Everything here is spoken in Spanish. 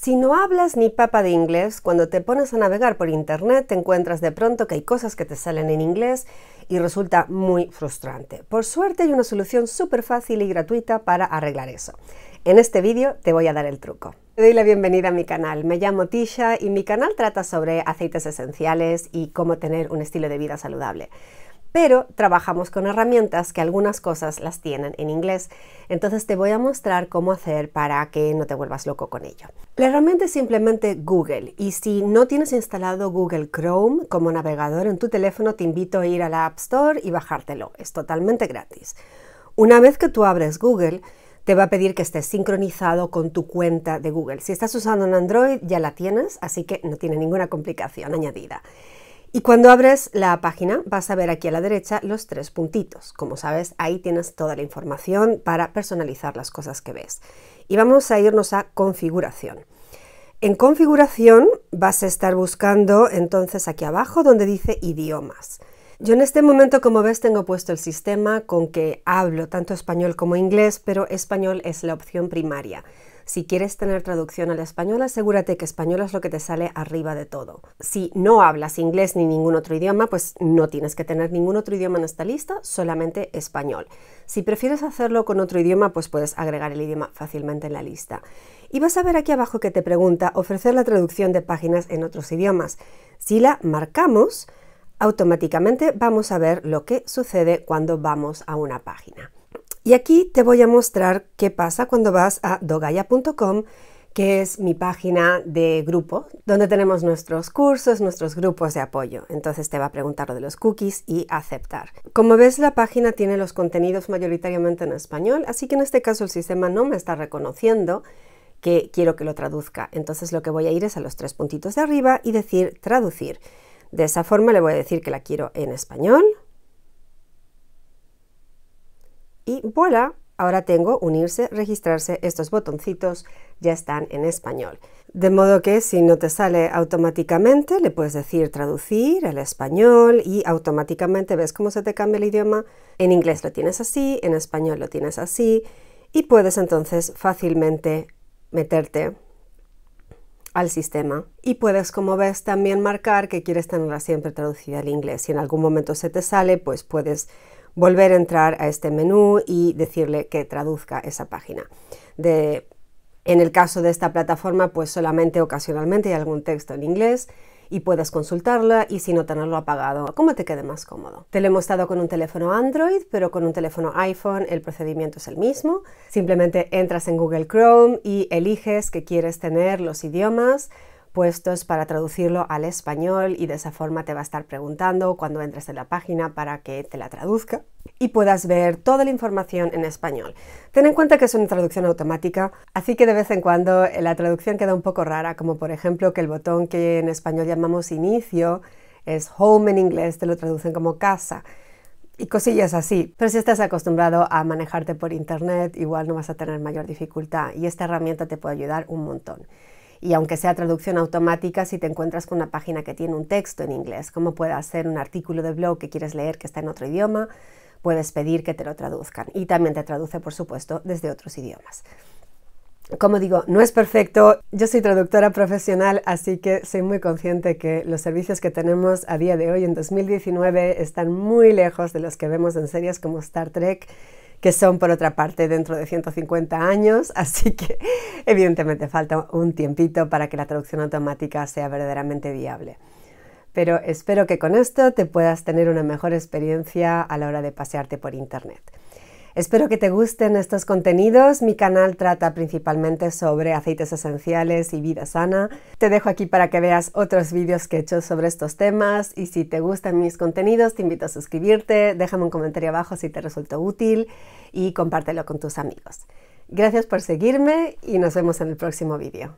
Si no hablas ni papa de inglés, cuando te pones a navegar por internet te encuentras de pronto que hay cosas que te salen en inglés y resulta muy frustrante. Por suerte hay una solución súper fácil y gratuita para arreglar eso. En este vídeo te voy a dar el truco. Te doy la bienvenida a mi canal. Me llamo Tisha y mi canal trata sobre aceites esenciales y cómo tener un estilo de vida saludable pero trabajamos con herramientas que algunas cosas las tienen en inglés. Entonces te voy a mostrar cómo hacer para que no te vuelvas loco con ello. La herramienta es simplemente Google y si no tienes instalado Google Chrome como navegador en tu teléfono, te invito a ir a la App Store y bajártelo. Es totalmente gratis. Una vez que tú abres Google, te va a pedir que estés sincronizado con tu cuenta de Google. Si estás usando un Android, ya la tienes, así que no tiene ninguna complicación añadida. Y cuando abres la página vas a ver aquí a la derecha los tres puntitos. Como sabes, ahí tienes toda la información para personalizar las cosas que ves. Y vamos a irnos a configuración. En configuración vas a estar buscando entonces aquí abajo donde dice idiomas. Yo en este momento, como ves, tengo puesto el sistema con que hablo tanto español como inglés, pero español es la opción primaria. Si quieres tener traducción al español, asegúrate que español es lo que te sale arriba de todo. Si no hablas inglés ni ningún otro idioma, pues no tienes que tener ningún otro idioma en esta lista, solamente español. Si prefieres hacerlo con otro idioma, pues puedes agregar el idioma fácilmente en la lista. Y vas a ver aquí abajo que te pregunta ofrecer la traducción de páginas en otros idiomas. Si la marcamos, automáticamente vamos a ver lo que sucede cuando vamos a una página. Y aquí te voy a mostrar qué pasa cuando vas a dogaya.com, que es mi página de grupo, donde tenemos nuestros cursos, nuestros grupos de apoyo. Entonces te va a preguntar lo de los cookies y aceptar. Como ves, la página tiene los contenidos mayoritariamente en español, así que en este caso el sistema no me está reconociendo que quiero que lo traduzca. Entonces lo que voy a ir es a los tres puntitos de arriba y decir traducir. De esa forma le voy a decir que la quiero en español, y ahora tengo unirse, registrarse, estos botoncitos ya están en español. De modo que si no te sale automáticamente, le puedes decir traducir al español y automáticamente ves cómo se te cambia el idioma. En inglés lo tienes así, en español lo tienes así y puedes entonces fácilmente meterte al sistema. Y puedes, como ves, también marcar que quieres tenerla siempre traducida al inglés. Si en algún momento se te sale, pues puedes volver a entrar a este menú y decirle que traduzca esa página. De, en el caso de esta plataforma, pues solamente ocasionalmente hay algún texto en inglés y puedes consultarla y si no tenerlo apagado, como te quede más cómodo. Te lo he mostrado con un teléfono Android, pero con un teléfono iPhone el procedimiento es el mismo. Simplemente entras en Google Chrome y eliges que quieres tener los idiomas puestos para traducirlo al español y de esa forma te va a estar preguntando cuando entres en la página para que te la traduzca y puedas ver toda la información en español. Ten en cuenta que es una traducción automática, así que de vez en cuando eh, la traducción queda un poco rara, como por ejemplo que el botón que en español llamamos inicio es home en inglés, te lo traducen como casa y cosillas así. Pero si estás acostumbrado a manejarte por internet, igual no vas a tener mayor dificultad y esta herramienta te puede ayudar un montón y aunque sea traducción automática, si te encuentras con una página que tiene un texto en inglés, como puede hacer un artículo de blog que quieres leer que está en otro idioma, puedes pedir que te lo traduzcan y también te traduce, por supuesto, desde otros idiomas. Como digo, no es perfecto. Yo soy traductora profesional, así que soy muy consciente que los servicios que tenemos a día de hoy en 2019 están muy lejos de los que vemos en series como Star Trek que son por otra parte dentro de 150 años, así que evidentemente falta un tiempito para que la traducción automática sea verdaderamente viable. Pero espero que con esto te puedas tener una mejor experiencia a la hora de pasearte por Internet. Espero que te gusten estos contenidos. Mi canal trata principalmente sobre aceites esenciales y vida sana. Te dejo aquí para que veas otros vídeos que he hecho sobre estos temas y si te gustan mis contenidos te invito a suscribirte, déjame un comentario abajo si te resultó útil y compártelo con tus amigos. Gracias por seguirme y nos vemos en el próximo vídeo.